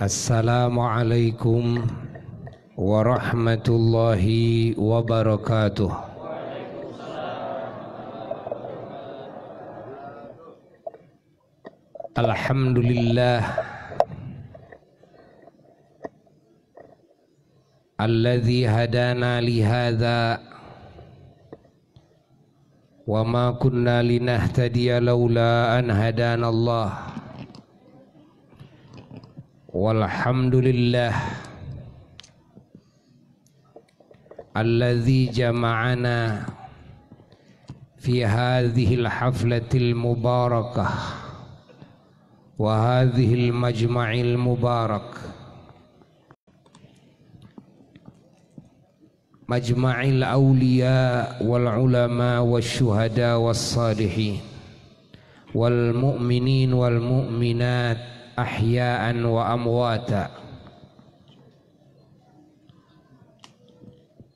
السلام عليكم ورحمة الله وبركاته الحمد لله الذي هدانا لهذا وما كنا لنهتدي لولا أن هدانا الله walhamdulillah alladzi jama'ana fi hadhihi al-haflatil mubarakah wa hadhihi al-majma'il mubarak majma'il awliya wal ulama wasyuhada was salihin wal mu'minin wal mu'minat أحياء وأمواتا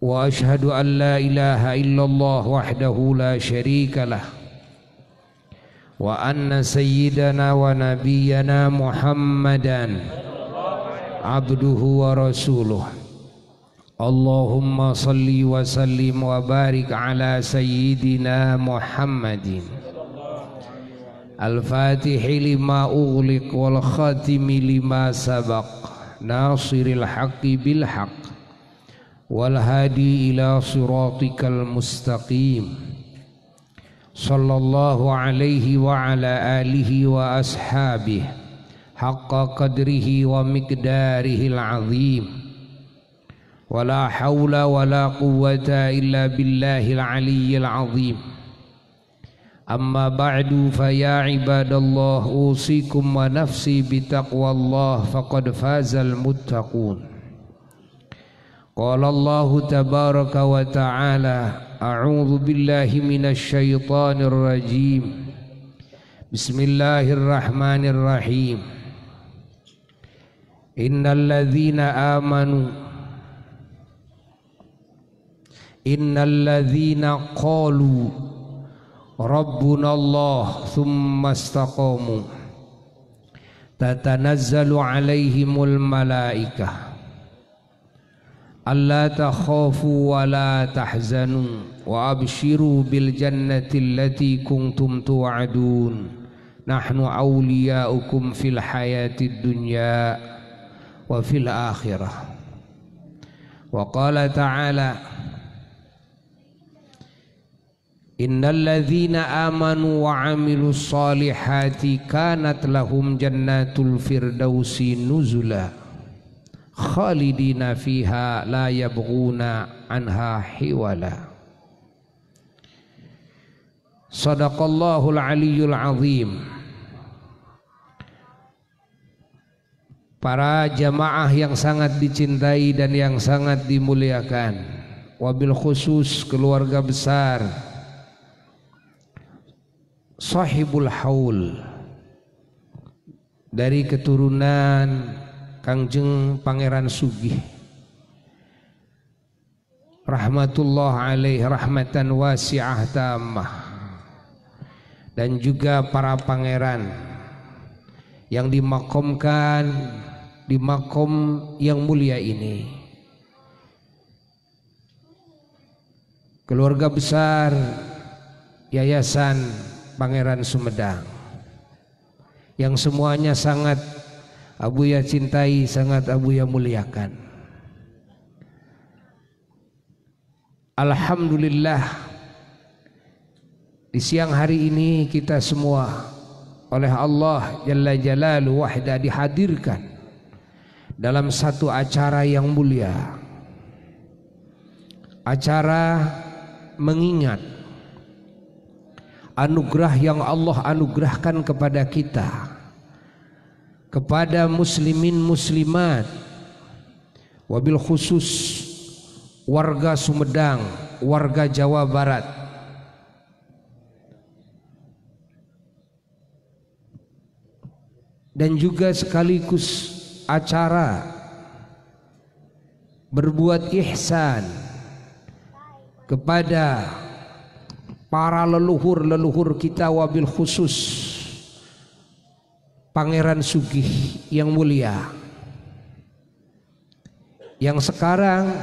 وأشهد أن لا إله إلا الله وحده لا شريك له وأن سيدنا ونبينا محمدا عبده ورسوله اللهم صل وسلم وبارك على سيدنا محمد الفاتح لما أغلق والخاتم لما سبق ناصر الحق بالحق والهادي إلى صراطك المستقيم صلى الله عليه وعلى آله وأصحابه حق قدره ومقداره العظيم ولا حول ولا قوة إلا بالله العلي العظيم أما بعد فيا عباد الله أوصيكم ونفسي بتقوى الله فقد فاز المتقون قال الله تبارك وتعالى أعوذ بالله من الشيطان الرجيم بسم الله الرحمن الرحيم إن الذين آمنوا إن الذين قالوا ربنا الله ثم استقاموا تتنزل عليهم الملائكة ألا تخافوا ولا تحزنوا وأبشروا بالجنة التي كنتم توعدون نحن أولياؤكم في الحياة الدنيا وفي الآخرة وقال تعالى Innalladzina amanu wa amilu salihati kanat lahum jannatul firdausi nuzula khalidina fiha la yabguna anha hiwala Sadaqallahul aliyul azim Para jamaah yang sangat dicintai dan yang sangat dimuliakan Wabil khusus keluarga besar sahibul haul dari keturunan Kangjeng Pangeran Sugih rahmatullah alaih rahmatan wasi'ah tamah dan juga para pangeran yang dimakomkan di makom yang mulia ini keluarga besar yayasan Pangeran Sumedang yang semuanya sangat Abuya cintai, sangat Abuya muliakan. Alhamdulillah di siang hari ini kita semua oleh Allah Jalla Jalalu Wahda dihadirkan dalam satu acara yang mulia. Acara mengingat anugerah yang Allah anugerahkan kepada kita kepada muslimin muslimat wabil khusus warga Sumedang warga Jawa Barat dan juga sekaligus acara berbuat ihsan kepada para leluhur-leluhur kita wabil khusus Pangeran Sugih yang mulia yang sekarang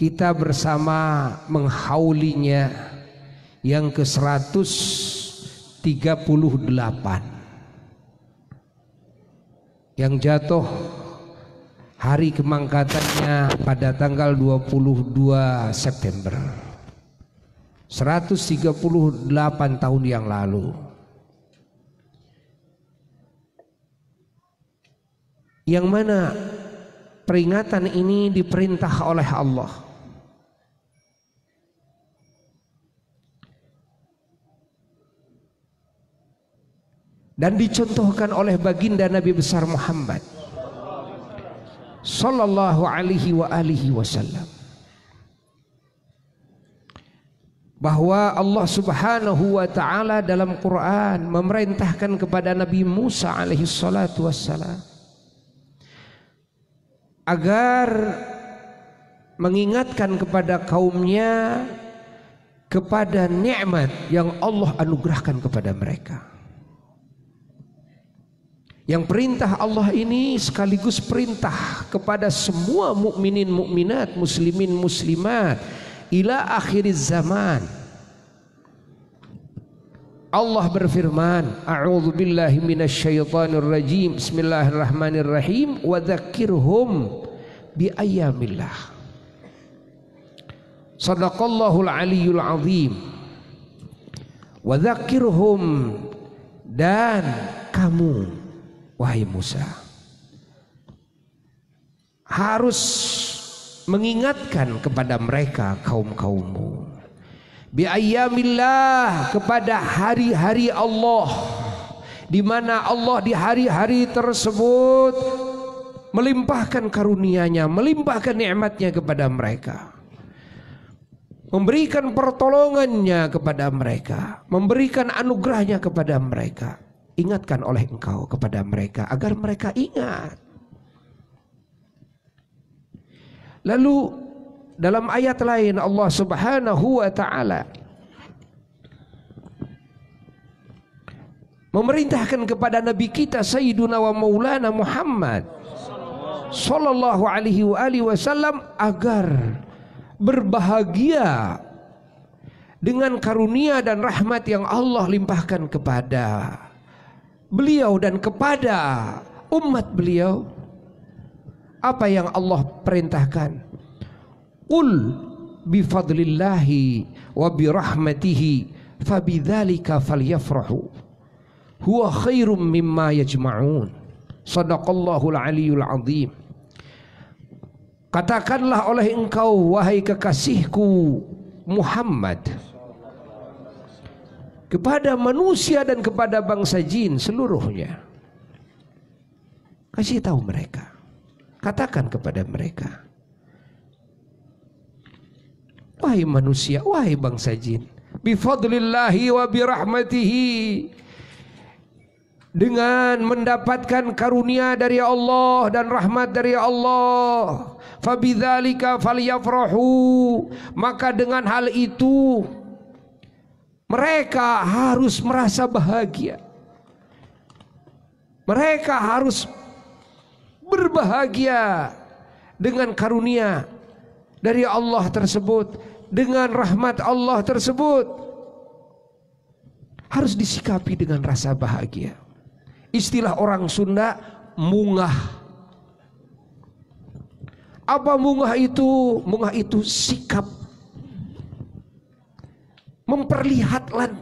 kita bersama menghaulinya yang ke 138 yang jatuh hari kemangkatannya pada tanggal 22 September 138 tahun yang lalu. Yang mana peringatan ini diperintah oleh Allah. Dan dicontohkan oleh baginda Nabi besar Muhammad sallallahu alaihi wa alihi wasallam. bahwa Allah Subhanahu wa taala dalam Quran memerintahkan kepada Nabi Musa alaihi salatu wassalam agar mengingatkan kepada kaumnya kepada nikmat yang Allah anugerahkan kepada mereka. Yang perintah Allah ini sekaligus perintah kepada semua mukminin mukminat, muslimin muslimat ila akhir zaman. Allah berfirman, A'udzu billahi minasyaitonir rajim. Bismillahirrahmanirrahim wa dzakirhum bi ayyamillah. Sadaqallahul aliyul azim. Wa dzakirhum dan kamu wahai Musa harus mengingatkan kepada mereka kaum-kaummu bi ayyamillah kepada hari-hari Allah di mana Allah di hari-hari tersebut melimpahkan karunia-Nya, melimpahkan nikmat-Nya kepada mereka. Memberikan pertolongannya kepada mereka, memberikan anugerahnya kepada mereka. Ingatkan oleh engkau kepada mereka agar mereka ingat Lalu dalam ayat lain Allah Subhanahu wa taala memerintahkan kepada nabi kita Sayyiduna wa Maulana Muhammad sallallahu alaihi wa alihi wasallam agar berbahagia dengan karunia dan rahmat yang Allah limpahkan kepada beliau dan kepada umat beliau apa yang Allah perintahkan. Qul bifadlillahi wa birahmatihi fabidzalika falyafrahu. Huwa khairum mimma yajma'un. Sadaqallahul aliyul azim. Katakanlah oleh engkau wahai kekasihku Muhammad kepada manusia dan kepada bangsa jin seluruhnya. Kasih tahu mereka Katakan kepada mereka. Wahai manusia, wahai bangsa jin. Bifadlillahi wa birahmatihi. Dengan mendapatkan karunia dari Allah dan rahmat dari Allah. Fabidzalika falyafrahu. Maka dengan hal itu mereka harus merasa bahagia. Mereka harus berbahagia dengan karunia dari Allah tersebut, dengan rahmat Allah tersebut harus disikapi dengan rasa bahagia. Istilah orang Sunda mungah. Apa mungah itu? Mungah itu sikap memperlihatkan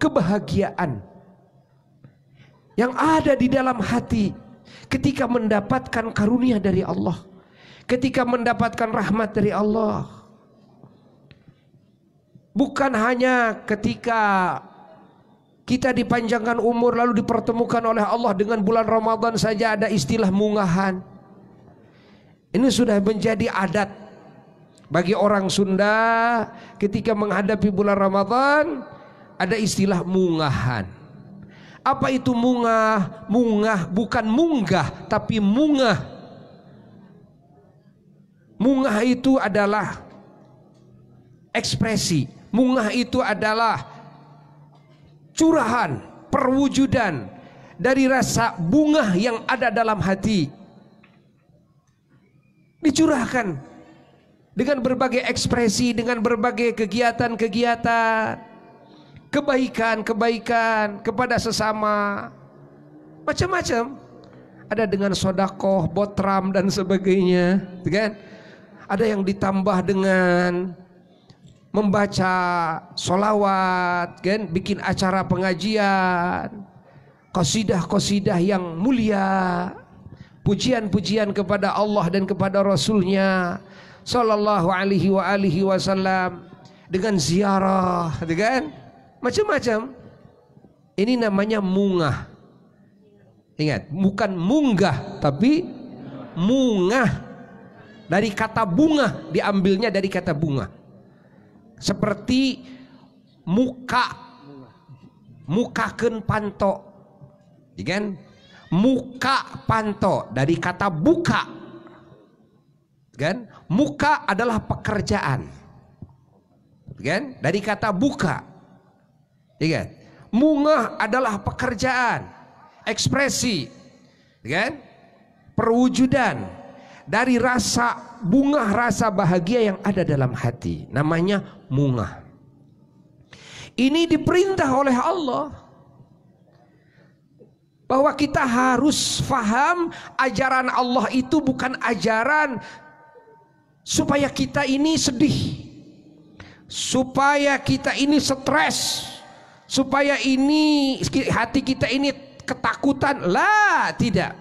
kebahagiaan yang ada di dalam hati ketika mendapatkan karunia dari Allah, ketika mendapatkan rahmat dari Allah. Bukan hanya ketika kita dipanjangkan umur lalu dipertemukan oleh Allah dengan bulan Ramadan saja ada istilah mungahan. Ini sudah menjadi adat bagi orang Sunda ketika menghadapi bulan Ramadan ada istilah mungahan. Apa itu mungah? Mungah bukan munggah tapi mungah. Mungah itu adalah ekspresi. Mungah itu adalah curahan, perwujudan dari rasa bunga yang ada dalam hati. Dicurahkan dengan berbagai ekspresi, dengan berbagai kegiatan-kegiatan kebaikan-kebaikan kepada sesama macam-macam ada dengan sodakoh, botram dan sebagainya, gitu kan? Ada yang ditambah dengan membaca solawat, kan? Bikin acara pengajian, kosidah-kosidah yang mulia, pujian-pujian kepada Allah dan kepada Rasulnya, Sallallahu Alaihi wa alihi dengan ziarah, gitu kan? macam-macam. Ini namanya mungah. Ingat, bukan munggah tapi mungah. Dari kata bunga diambilnya dari kata bunga. Seperti muka ken panto. Ingat, iya kan? Muka panto dari kata buka. Kan? Muka adalah pekerjaan. Iya kan? Dari kata buka. Ingat, iya kan? mungah adalah pekerjaan, ekspresi, iya kan? Perwujudan dari rasa bunga rasa bahagia yang ada dalam hati, namanya mungah. Ini diperintah oleh Allah bahwa kita harus faham ajaran Allah itu bukan ajaran supaya kita ini sedih, supaya kita ini stres, supaya ini hati kita ini ketakutan lah tidak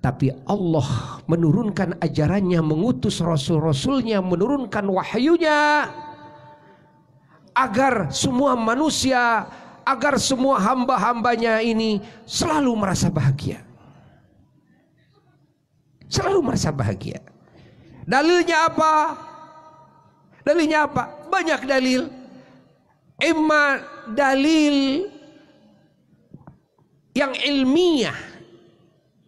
tapi Allah menurunkan ajarannya mengutus rasul-rasulnya menurunkan wahyunya agar semua manusia agar semua hamba-hambanya ini selalu merasa bahagia selalu merasa bahagia dalilnya apa dalilnya apa banyak dalil Imma dalil yang ilmiah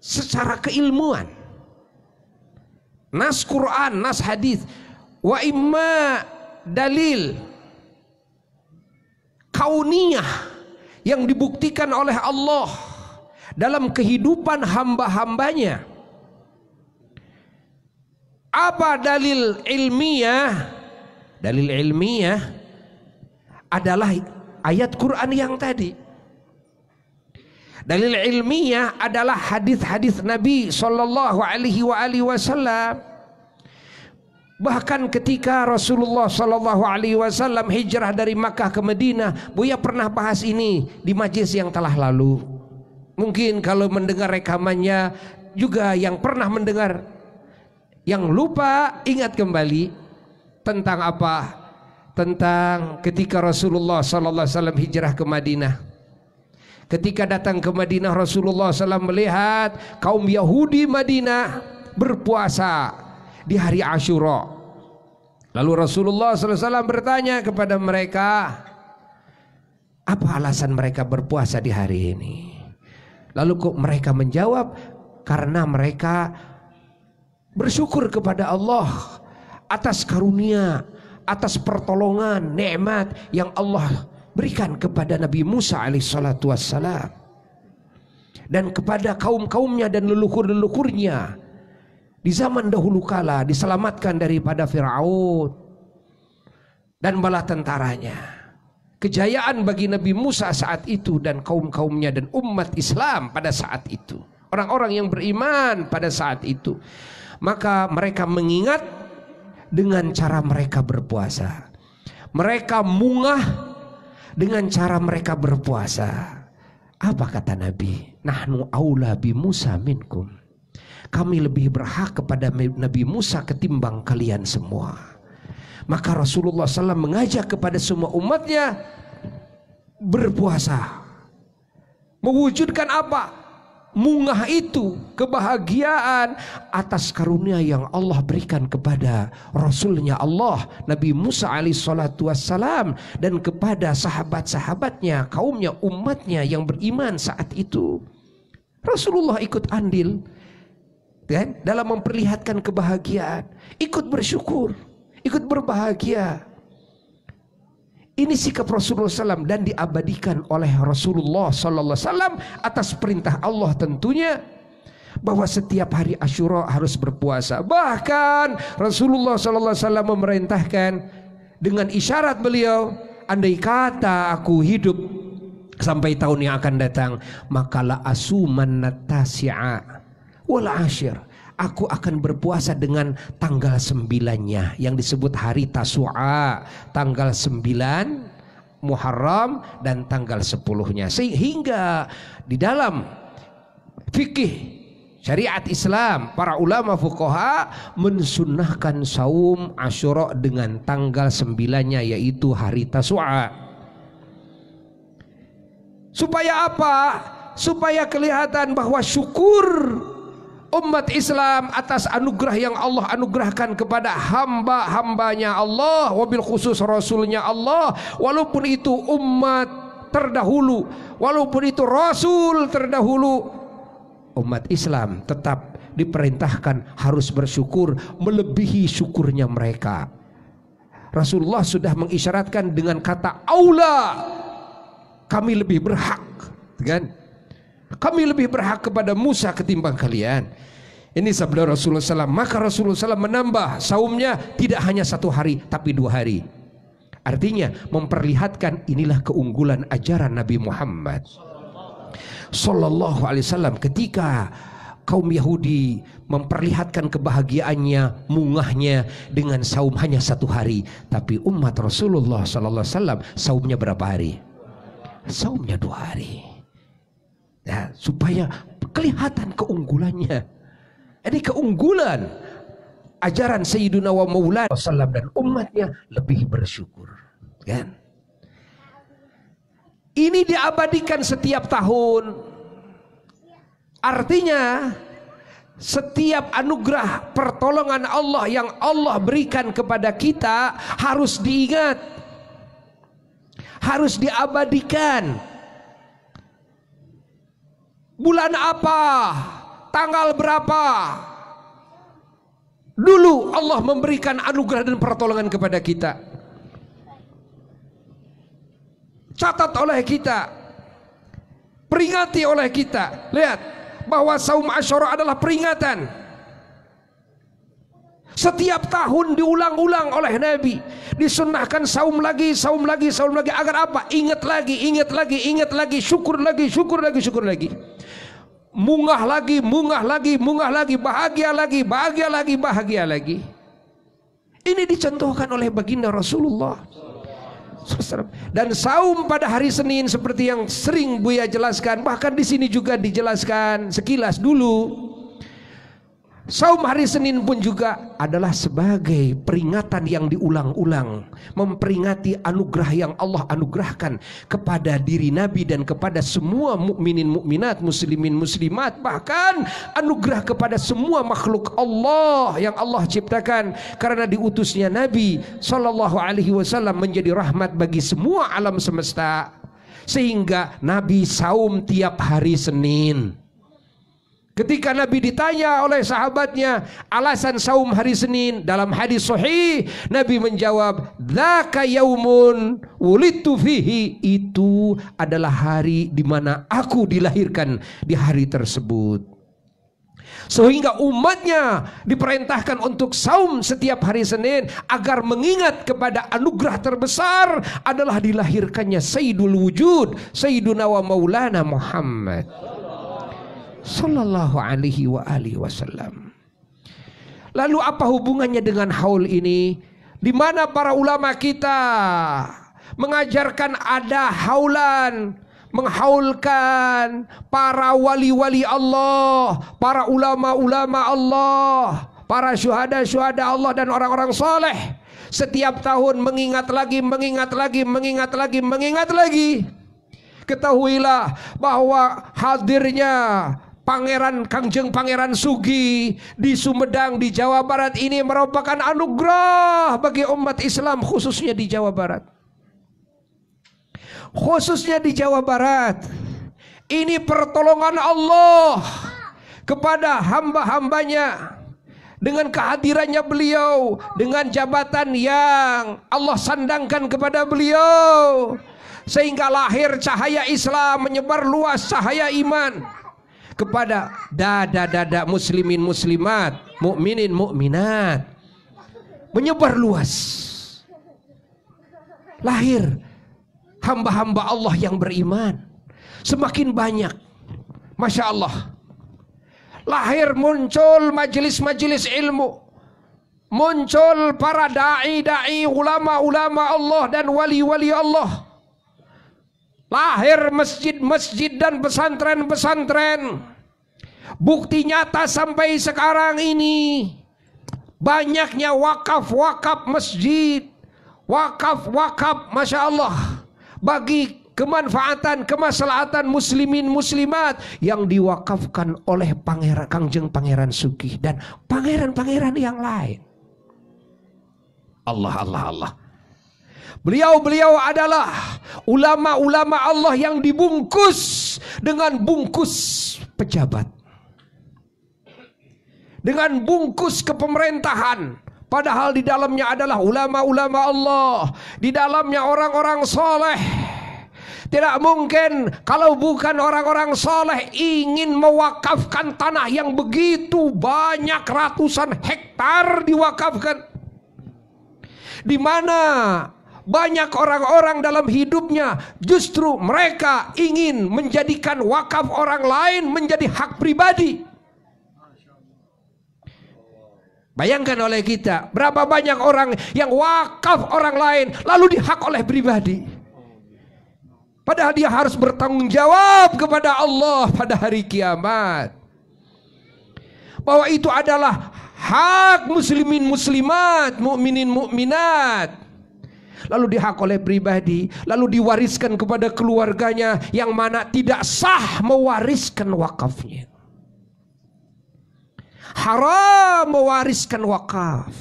secara keilmuan. Nas Quran, nas hadis. Wa imma dalil kauniyah yang dibuktikan oleh Allah dalam kehidupan hamba-hambanya. Apa dalil ilmiah? Dalil ilmiah adalah ayat Quran yang tadi. Dalil ilmiah adalah hadis-hadis Nabi Shallallahu Alaihi Wasallam. Bahkan ketika Rasulullah Shallallahu Alaihi Wasallam hijrah dari Makkah ke Madinah, Buya pernah bahas ini di majlis yang telah lalu. Mungkin kalau mendengar rekamannya juga yang pernah mendengar, yang lupa ingat kembali tentang apa tentang ketika Rasulullah sallallahu alaihi wasallam hijrah ke Madinah. Ketika datang ke Madinah Rasulullah SAW melihat kaum Yahudi Madinah berpuasa di hari Asyura. Lalu Rasulullah SAW bertanya kepada mereka, apa alasan mereka berpuasa di hari ini? Lalu kok mereka menjawab, karena mereka bersyukur kepada Allah atas karunia atas pertolongan, nikmat yang Allah berikan kepada Nabi Musa alaihissalatu wassalam dan kepada kaum-kaumnya dan leluhur-leluhurnya di zaman dahulu kala diselamatkan daripada Firaun dan bala tentaranya. Kejayaan bagi Nabi Musa saat itu dan kaum-kaumnya dan umat Islam pada saat itu. Orang-orang yang beriman pada saat itu. Maka mereka mengingat dengan cara mereka berpuasa. Mereka mungah dengan cara mereka berpuasa. Apa kata Nabi? Nahnu aula bi Musa minkum. Kami lebih berhak kepada Nabi Musa ketimbang kalian semua. Maka Rasulullah SAW mengajak kepada semua umatnya berpuasa. Mewujudkan apa? mungah itu, kebahagiaan atas karunia yang Allah berikan kepada Rasulnya Allah Nabi Musa alaih wassalam dan kepada sahabat-sahabatnya, kaumnya, umatnya yang beriman saat itu. Rasulullah ikut andil kan? dalam memperlihatkan kebahagiaan, ikut bersyukur, ikut berbahagia. Ini sikap Rasulullah SAW dan diabadikan oleh Rasulullah SAW atas perintah Allah tentunya bahwa setiap hari Asyura harus berpuasa. Bahkan Rasulullah SAW memerintahkan dengan isyarat beliau, andai kata aku hidup sampai tahun yang akan datang, makalah asuman natasya wal ashir aku akan berpuasa dengan tanggal sembilannya yang disebut hari Tasu'a tanggal sembilan Muharram dan tanggal sepuluhnya sehingga di dalam fikih syariat Islam para ulama fukoha mensunahkan saum asyura dengan tanggal sembilannya yaitu hari Tasu'a supaya apa supaya kelihatan bahwa syukur umat Islam atas anugerah yang Allah anugerahkan kepada hamba-hambanya Allah wabil khusus Rasulnya Allah walaupun itu umat terdahulu walaupun itu Rasul terdahulu umat Islam tetap diperintahkan harus bersyukur melebihi syukurnya mereka Rasulullah sudah mengisyaratkan dengan kata aula kami lebih berhak kan kami lebih berhak kepada Musa ketimbang kalian. Ini sabda Rasulullah SAW. Maka Rasulullah SAW menambah saumnya tidak hanya satu hari tapi dua hari. Artinya memperlihatkan inilah keunggulan ajaran Nabi Muhammad. Sallallahu alaihi wasallam ketika kaum Yahudi memperlihatkan kebahagiaannya, mungahnya dengan saum hanya satu hari. Tapi umat Rasulullah Sallallahu Alaihi Wasallam saumnya berapa hari? Saumnya dua hari. Ya, supaya kelihatan keunggulannya. Ini keunggulan ajaran Sayyiduna wa Maulana Wasallam dan umatnya lebih bersyukur. Kan? Ini diabadikan setiap tahun. Artinya setiap anugerah pertolongan Allah yang Allah berikan kepada kita harus diingat harus diabadikan bulan apa, tanggal berapa. Dulu Allah memberikan anugerah dan pertolongan kepada kita. Catat oleh kita. Peringati oleh kita. Lihat bahwa saum Asyura adalah peringatan. Setiap tahun diulang-ulang oleh Nabi disunahkan saum lagi, saum lagi, saum lagi Agar apa? Ingat lagi, ingat lagi, ingat lagi Syukur lagi, syukur lagi, syukur lagi mungah lagi, mungah lagi, mungah lagi, bahagia lagi, bahagia lagi, bahagia lagi. Ini dicontohkan oleh baginda Rasulullah. Dan saum pada hari Senin seperti yang sering Buya jelaskan, bahkan di sini juga dijelaskan sekilas dulu. Saum hari Senin pun juga adalah sebagai peringatan yang diulang-ulang, memperingati anugerah yang Allah anugerahkan kepada diri Nabi dan kepada semua mukminin mukminat, muslimin muslimat, bahkan anugerah kepada semua makhluk Allah yang Allah ciptakan karena diutusnya Nabi saw alaihi wasallam menjadi rahmat bagi semua alam semesta. Sehingga Nabi saum tiap hari Senin. Ketika Nabi ditanya oleh sahabatnya alasan saum hari Senin dalam hadis sahih, Nabi menjawab, "Dzaka yaumun wulidtu fihi." Itu adalah hari di mana aku dilahirkan di hari tersebut. Sehingga umatnya diperintahkan untuk saum setiap hari Senin agar mengingat kepada anugerah terbesar adalah dilahirkannya Sayyidul Wujud, Sayyiduna wa Maulana Muhammad. Sallallahu alaihi wa alihi wasallam. Lalu apa hubungannya dengan haul ini? Di mana para ulama kita mengajarkan ada haulan, menghaulkan para wali-wali Allah, para ulama-ulama Allah, para syuhada-syuhada Allah dan orang-orang soleh. Setiap tahun mengingat lagi, mengingat lagi, mengingat lagi, mengingat lagi. Ketahuilah bahwa hadirnya Pangeran Kangjeng Pangeran Sugi di Sumedang di Jawa Barat ini merupakan anugerah bagi umat Islam khususnya di Jawa Barat. Khususnya di Jawa Barat. Ini pertolongan Allah kepada hamba-hambanya dengan kehadirannya beliau, dengan jabatan yang Allah sandangkan kepada beliau, sehingga lahir cahaya Islam menyebar luas cahaya iman kepada dada-dada muslimin muslimat, mukminin mukminat. Menyebar luas. Lahir hamba-hamba Allah yang beriman. Semakin banyak. Masya Allah. Lahir muncul majelis-majelis ilmu. Muncul para da'i-da'i ulama-ulama Allah dan wali-wali Allah lahir masjid-masjid dan pesantren-pesantren. Bukti nyata sampai sekarang ini banyaknya wakaf-wakaf masjid, wakaf-wakaf masya Allah bagi kemanfaatan kemaslahatan muslimin muslimat yang diwakafkan oleh pangeran Kangjeng Pangeran Sugih dan pangeran-pangeran yang lain. Allah Allah Allah. Beliau-beliau adalah ulama-ulama Allah yang dibungkus dengan bungkus pejabat. Dengan bungkus kepemerintahan. Padahal di dalamnya adalah ulama-ulama Allah. Di dalamnya orang-orang soleh. Tidak mungkin kalau bukan orang-orang soleh ingin mewakafkan tanah yang begitu banyak ratusan hektar diwakafkan. Di mana banyak orang-orang dalam hidupnya justru mereka ingin menjadikan wakaf orang lain menjadi hak pribadi. Bayangkan oleh kita berapa banyak orang yang wakaf orang lain lalu dihak oleh pribadi. Padahal dia harus bertanggung jawab kepada Allah pada hari kiamat. Bahwa itu adalah hak muslimin muslimat, mukminin mukminat lalu dihak oleh pribadi, lalu diwariskan kepada keluarganya yang mana tidak sah mewariskan wakafnya. Haram mewariskan wakaf.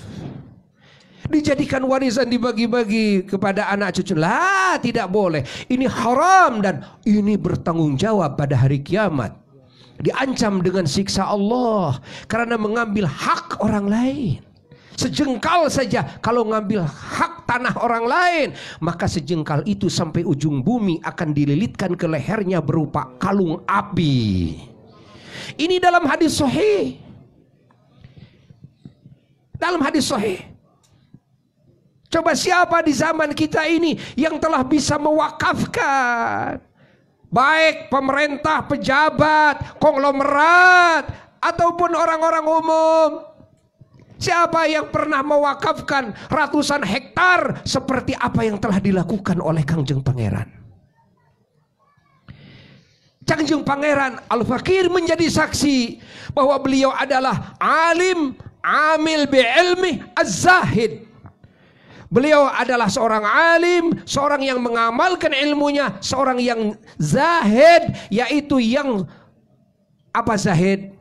Dijadikan warisan dibagi-bagi kepada anak cucu. Lah, tidak boleh. Ini haram dan ini bertanggung jawab pada hari kiamat. Diancam dengan siksa Allah karena mengambil hak orang lain sejengkal saja kalau ngambil hak tanah orang lain maka sejengkal itu sampai ujung bumi akan dililitkan ke lehernya berupa kalung api ini dalam hadis sahih dalam hadis sahih Coba siapa di zaman kita ini yang telah bisa mewakafkan baik pemerintah, pejabat, konglomerat ataupun orang-orang umum Siapa yang pernah mewakafkan ratusan hektar seperti apa yang telah dilakukan oleh Kangjeng Pangeran? Kangjeng Pangeran Al-Fakir menjadi saksi bahwa beliau adalah alim, amil bi'ilmi, az-zahid. Beliau adalah seorang alim, seorang yang mengamalkan ilmunya, seorang yang zahid, yaitu yang apa zahid?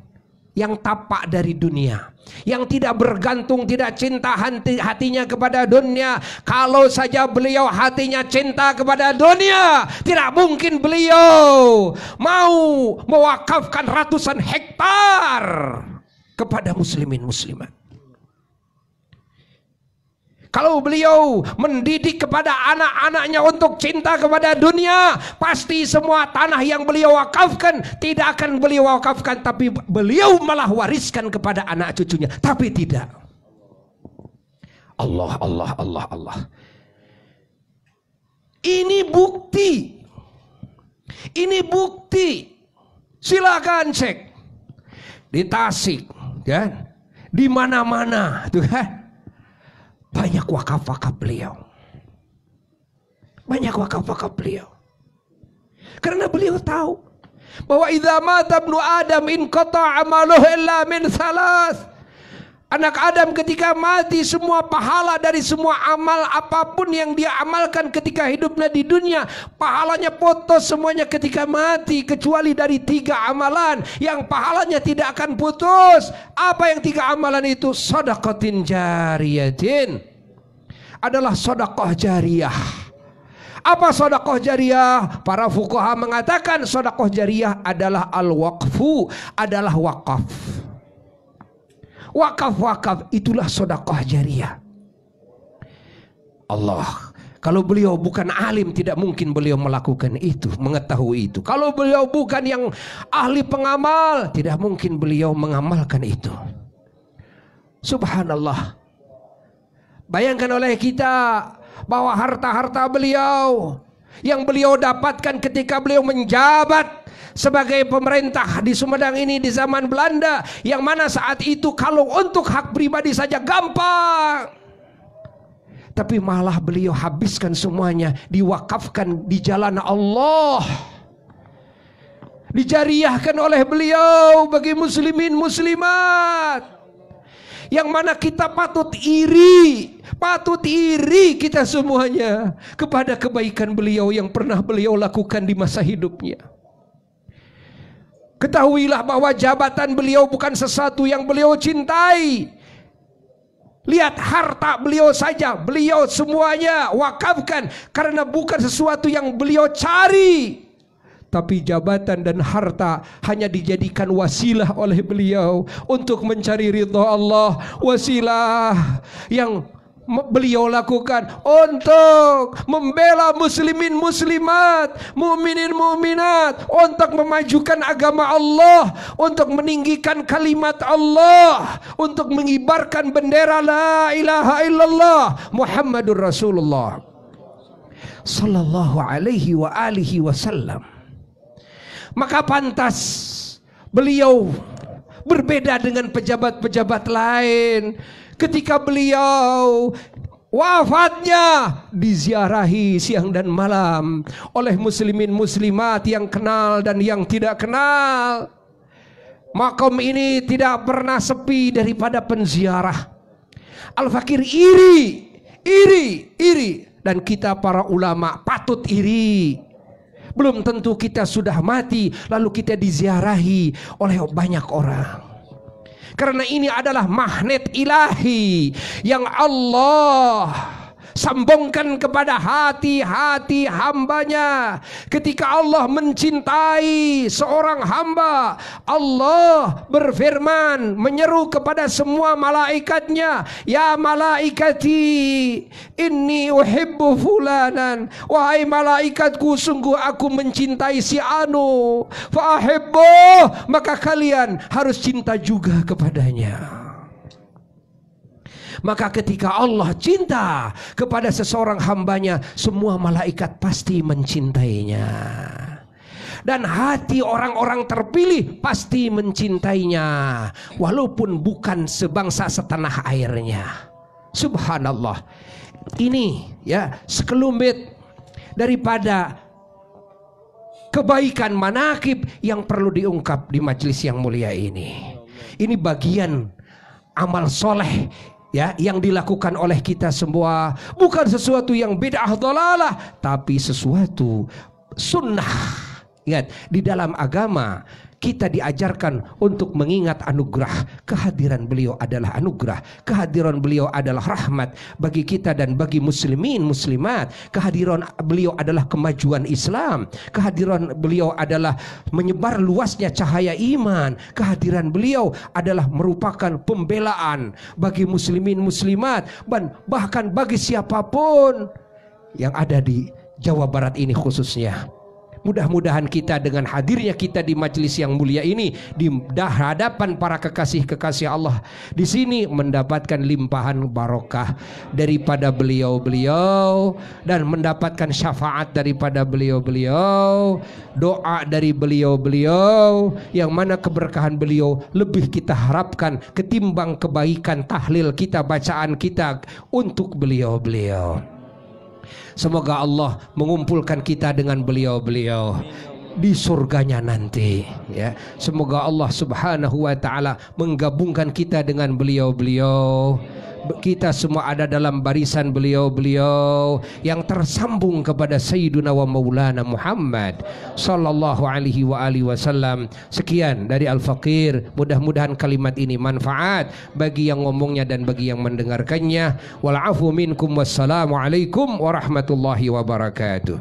yang tapak dari dunia yang tidak bergantung tidak cinta hati, hatinya kepada dunia kalau saja beliau hatinya cinta kepada dunia tidak mungkin beliau mau mewakafkan ratusan hektar kepada muslimin muslimat kalau beliau mendidik kepada anak-anaknya untuk cinta kepada dunia, pasti semua tanah yang beliau wakafkan tidak akan beliau wakafkan, tapi beliau malah wariskan kepada anak cucunya. Tapi tidak. Allah, Allah, Allah, Allah. Ini bukti. Ini bukti. Silakan cek di Tasik, ya, di mana-mana, tuh kan banyak wakaf-wakaf beliau. Banyak wakaf-wakaf beliau. Karena beliau tahu bahwa idza mata ibnu Adam in qata amaluhu illa min salas. Anak Adam ketika mati semua pahala dari semua amal apapun yang dia amalkan ketika hidupnya di dunia Pahalanya putus semuanya ketika mati kecuali dari tiga amalan Yang pahalanya tidak akan putus Apa yang tiga amalan itu? Sodakotin jariyatin Adalah sodakoh jariyah apa sodakoh jariah? Para fukoha mengatakan sodakoh jariah adalah al-waqfu, adalah wakaf. Wakaf-wakaf itulah sodakoh jariah. Allah. Kalau beliau bukan alim tidak mungkin beliau melakukan itu, mengetahui itu. Kalau beliau bukan yang ahli pengamal, tidak mungkin beliau mengamalkan itu. Subhanallah. Bayangkan oleh kita bahwa harta-harta beliau yang beliau dapatkan ketika beliau menjabat sebagai pemerintah di Sumedang ini di zaman Belanda yang mana saat itu kalau untuk hak pribadi saja gampang tapi malah beliau habiskan semuanya diwakafkan di jalan Allah dijariahkan oleh beliau bagi muslimin muslimat yang mana kita patut iri, patut iri kita semuanya kepada kebaikan beliau yang pernah beliau lakukan di masa hidupnya. Ketahuilah bahwa jabatan beliau bukan sesuatu yang beliau cintai. Lihat harta beliau saja, beliau semuanya wakafkan karena bukan sesuatu yang beliau cari tapi jabatan dan harta hanya dijadikan wasilah oleh beliau untuk mencari ridho Allah wasilah yang beliau lakukan untuk membela muslimin muslimat, muminin mu'minat untuk memajukan agama Allah, untuk meninggikan kalimat Allah, untuk mengibarkan bendera la ilaha illallah Muhammadur Rasulullah sallallahu alaihi wa alihi wasallam maka pantas beliau berbeda dengan pejabat-pejabat lain. Ketika beliau wafatnya diziarahi siang dan malam oleh muslimin muslimat yang kenal dan yang tidak kenal. makam ini tidak pernah sepi daripada penziarah. Al-Fakir iri, iri, iri. Dan kita para ulama patut iri. Belum tentu kita sudah mati lalu kita diziarahi oleh banyak orang. Karena ini adalah magnet ilahi yang Allah sambungkan kepada hati-hati hambanya ketika Allah mencintai seorang hamba Allah berfirman menyeru kepada semua malaikatnya ya malaikati ini uhibbu fulanan wahai malaikatku sungguh aku mencintai si anu fa maka kalian harus cinta juga kepadanya maka ketika Allah cinta kepada seseorang hambanya, semua malaikat pasti mencintainya. Dan hati orang-orang terpilih pasti mencintainya. Walaupun bukan sebangsa setanah airnya. Subhanallah. Ini ya sekelumit daripada kebaikan manakib yang perlu diungkap di majelis yang mulia ini. Ini bagian amal soleh ya yang dilakukan oleh kita semua bukan sesuatu yang bid'ah dolalah tapi sesuatu sunnah ingat di dalam agama kita diajarkan untuk mengingat anugerah. Kehadiran beliau adalah anugerah. Kehadiran beliau adalah rahmat bagi kita dan bagi muslimin muslimat. Kehadiran beliau adalah kemajuan Islam. Kehadiran beliau adalah menyebar luasnya cahaya iman. Kehadiran beliau adalah merupakan pembelaan bagi muslimin muslimat dan bahkan bagi siapapun yang ada di Jawa Barat ini khususnya. Mudah-mudahan kita dengan hadirnya kita di majelis yang mulia ini di hadapan para kekasih-kekasih Allah di sini mendapatkan limpahan barokah daripada beliau-beliau dan mendapatkan syafaat daripada beliau-beliau, doa dari beliau-beliau yang mana keberkahan beliau lebih kita harapkan ketimbang kebaikan tahlil kita, bacaan kita untuk beliau-beliau. Semoga Allah mengumpulkan kita dengan beliau-beliau di surganya nanti ya semoga Allah Subhanahu wa taala menggabungkan kita dengan beliau-beliau kita semua ada dalam barisan beliau-beliau yang tersambung kepada Sayyiduna wa Maulana Muhammad sallallahu alaihi wa alihi wasallam. Sekian dari Al Faqir, Mudah-mudahan kalimat ini manfaat bagi yang ngomongnya dan bagi yang mendengarkannya. Wal afu minkum wassalamu alaikum warahmatullahi wabarakatuh.